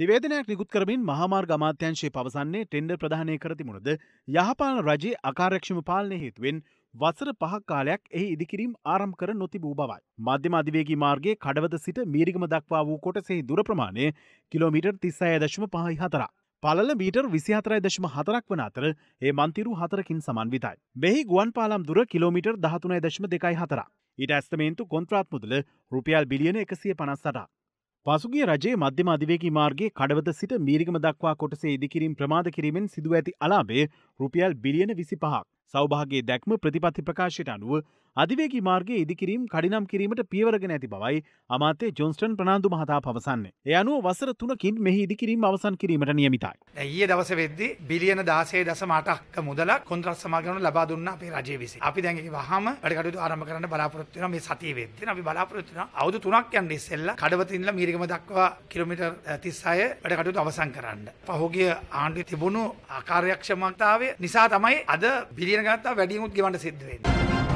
නිවේදනයක් නිකුත් කරමින් මහාමාර් ගමාත්‍යංශය පවසන්නේ ටෙන්ඩර් ප්‍රධානය කර තිබුණද යහපාන රජයේ අකාරක්ෂම පාලනය හේතුවෙන් වසර පහක් කාලයක් එහි ඉදිකිරීම් ආරම් කර නොතිබූ බවයි. මධ්‍යම අධිවේගී මාර්ගයේ කඩවත සිට මීරිගම දක්වා වූ කොටසෙහි දුර ප්‍රමාණය කිලෝමීටර් තිස්සය දශම පහයි හතර. පලල මීටර් විසිහතරයි දශම හතරක් වන අතර ඒ මන්තිරු හතරකින් සමන්විතයි. මෙහි ගුවන් පාලම් දුර කිලෝමීටර් දහතුනයි දශම දෙකයි හතර. ඊට ඇස්තමේන්තු කොන්ත්‍රාත් මුදල රුපියල් බිලියන එකසිය පනස්සටා. පසුගේ රජයේ මධ්‍යම අධිවේකි මාර්ගේ කඩවද සිට මීරිකම දක්වා කොටසේ ඉදිකිරීම් ප්‍රමාධ කිරීමෙන් සිදුව ඇති අලාබේ රුපියල් බිලියන විසි පහක්. සෞභාගේ දැක්ම ප්‍රතිපත්ති ප්‍රකාශයට අනුව අධිවේගී මාර්ගයේ ඉදිකිරීම් කඩිනම් කිරීමට පියවරගෙන ඇති බවයි අමාත්‍ය ජොන්ස්ටන් ප්‍රනාාන්දු මහතා පවසන්නේ. එය අනුව වසර තුනකින් මෙහි ඉදිකිරීම අවසන් කිරීමට නියමිතයි. ඇයියේ දවස වෙද්දි බිලියන දාසේ දසමටක් මුදලක් කොන්ත්‍රස් සමාගමන ලබා දුන්න අපේ රජය විසි. අපි දැන්ගේ වහම වැඩකටයුතු ආරම්භ කරන්න බලාපොරොත්තු වෙනවා මේ සතිය වෙද්දී. අපි බලාපොරොත්තු වෙනවා අවුරුදු 3ක් යන්න ඉස්සෙල්ලා කඩවතින්ලා මීරිගම දක්වා කිලෝමීටර් 36 වැඩකටයුතු අවසන් කරන්න. පහුගිය ආණ්ඩුවේ තිබුණු අකාර්යක්ෂමතාවය නිසා තමයි අද බිලියන ඉගෙන ගත්තා වැඩියෙන්ුත් ගෙවන්න සිද්ධ වෙන්නේ.